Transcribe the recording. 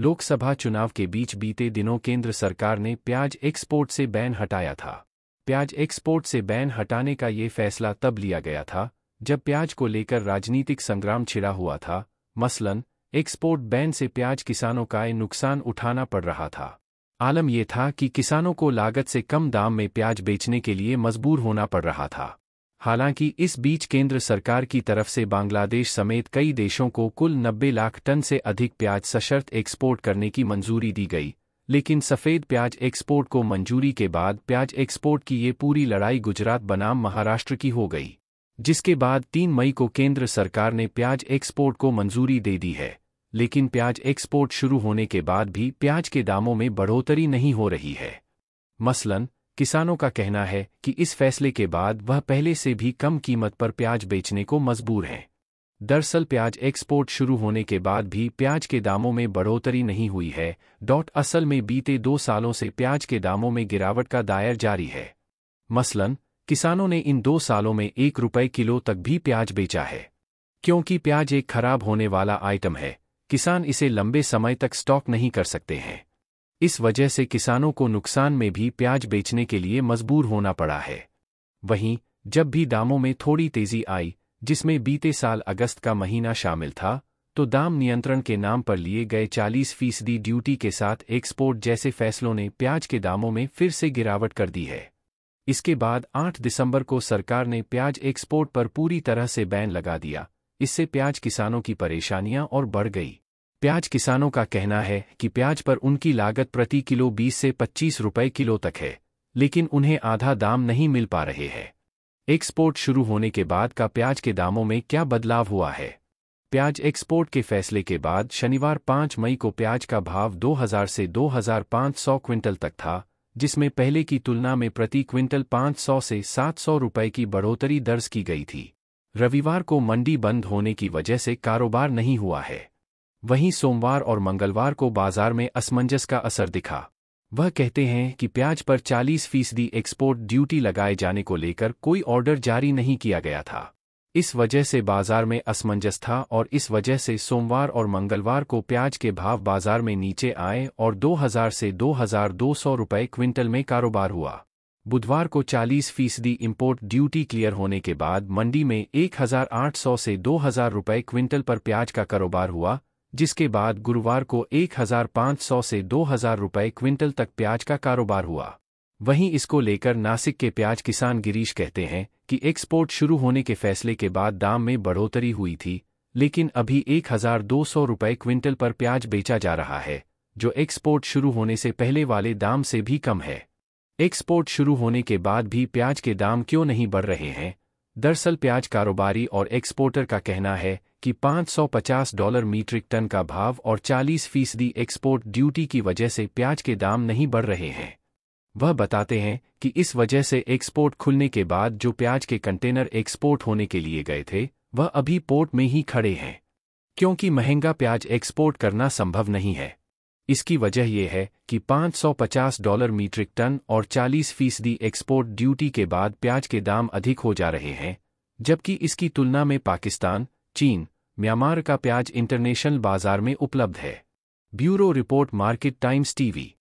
लोकसभा चुनाव के बीच बीते दिनों केंद्र सरकार ने प्याज एक्सपोर्ट से बैन हटाया था प्याज एक्सपोर्ट से बैन हटाने का ये फैसला तब लिया गया था जब प्याज को लेकर राजनीतिक संग्राम छिड़ा हुआ था मसलन एक्सपोर्ट बैन से प्याज किसानों का नुकसान उठाना पड़ रहा था आलम यह था कि किसानों को लागत से कम दाम में प्याज बेचने के लिए मजबूर होना पड़ रहा था हालांकि इस बीच केंद्र सरकार की तरफ से बांग्लादेश समेत कई देशों को कुल 90 लाख टन से अधिक प्याज सशर्त एक्सपोर्ट करने की मंजूरी दी गई लेकिन सफ़ेद प्याज एक्सपोर्ट को मंजूरी के बाद प्याज एक्सपोर्ट की ये पूरी लड़ाई गुजरात बनाम महाराष्ट्र की हो गई जिसके बाद तीन मई को केंद्र सरकार ने प्याज एक्सपोर्ट को मंजूरी दे दी है लेकिन प्याज एक्सपोर्ट शुरू होने के बाद भी प्याज के दामों में बढ़ोतरी नहीं हो रही है मसलन किसानों का कहना है कि इस फैसले के बाद वह पहले से भी कम कीमत पर प्याज बेचने को मजबूर हैं दरअसल प्याज एक्सपोर्ट शुरू होने के बाद भी प्याज के दामों में बढ़ोतरी नहीं हुई है डॉट असल में बीते दो सालों से प्याज के दामों में गिरावट का दायर जारी है मसलन किसानों ने इन दो सालों में एक रुपये किलो तक भी प्याज बेचा है क्योंकि प्याज एक खराब होने वाला आइटम है किसान इसे लंबे समय तक स्टॉक नहीं कर सकते हैं इस वजह से किसानों को नुकसान में भी प्याज बेचने के लिए मजबूर होना पड़ा है वहीं जब भी दामों में थोड़ी तेजी आई जिसमें बीते साल अगस्त का महीना शामिल था तो दाम नियंत्रण के नाम पर लिए गए 40 फीसदी ड्यूटी के साथ एक्सपोर्ट जैसे फैसलों ने प्याज के दामों में फिर से गिरावट कर दी है इसके बाद 8 दिसंबर को सरकार ने प्याज एक्सपोर्ट पर पूरी तरह से बैन लगा दिया इससे प्याज किसानों की परेशानियां और बढ़ गई प्याज किसानों का कहना है कि प्याज पर उनकी लागत प्रति किलो 20 से 25 रुपए किलो तक है लेकिन उन्हें आधा दाम नहीं मिल पा रहे हैं एक्सपोर्ट शुरू होने के बाद का प्याज के दामों में क्या बदलाव हुआ है प्याज एक्सपोर्ट के फैसले के बाद शनिवार 5 मई को प्याज का भाव 2000 से 2500 क्विंटल तक था जिसमें पहले की तुलना में प्रति क्विंटल 500 से 700 रुपए की बढ़ोतरी दर्ज की गई थी रविवार को मंडी बंद होने की वजह से कारोबार नहीं हुआ है वहीं सोमवार और मंगलवार को बाजार में असमंजस का असर दिखा वह कहते हैं कि प्याज पर 40 फीसदी एक्सपोर्ट ड्यूटी लगाए जाने को लेकर कोई ऑर्डर जारी नहीं किया गया था इस वजह से बाजार में असमंजस था और इस वजह से सोमवार और मंगलवार को प्याज के भाव बाजार में नीचे आए और 2000 से 2200 रुपए क्विंटल में कारोबार हुआ बुधवार को 40 फीसदी इम्पोर्ट ड्यूटी क्लियर होने के बाद मंडी में 1800 से 2000 रुपए क्विंटल पर प्याज का कारोबार हुआ जिसके बाद गुरुवार को 1,500 से 2,000 रुपए क्विंटल तक प्याज का कारोबार हुआ वहीं इसको लेकर नासिक के प्याज किसान गिरीश कहते हैं कि एक्सपोर्ट शुरू होने के फैसले के बाद दाम में बढ़ोतरी हुई थी लेकिन अभी 1,200 रुपए क्विंटल पर प्याज बेचा जा रहा है जो एक्सपोर्ट शुरू होने से पहले वाले दाम से भी कम है एक्सपोर्ट शुरू होने के बाद भी प्याज के दाम क्यों नहीं बढ़ रहे हैं दरअसल प्याज कारोबारी और एक्सपोर्टर का कहना है कि 550 डॉलर मीट्रिक टन का भाव और 40 फीसदी एक्सपोर्ट ड्यूटी की वजह से प्याज के दाम नहीं बढ़ रहे हैं वह बताते हैं कि इस वजह से एक्सपोर्ट खुलने के बाद जो प्याज के कंटेनर एक्सपोर्ट होने के लिए गए थे वह अभी पोर्ट में ही खड़े हैं क्योंकि महंगा प्याज एक्सपोर्ट करना संभव नहीं है इसकी वजह यह है कि 550 डॉलर मीट्रिक टन और 40 फीसदी एक्सपोर्ट ड्यूटी के बाद प्याज के दाम अधिक हो जा रहे हैं जबकि इसकी तुलना में पाकिस्तान चीन म्यांमार का प्याज इंटरनेशनल बाजार में उपलब्ध है bureau report Market Times TV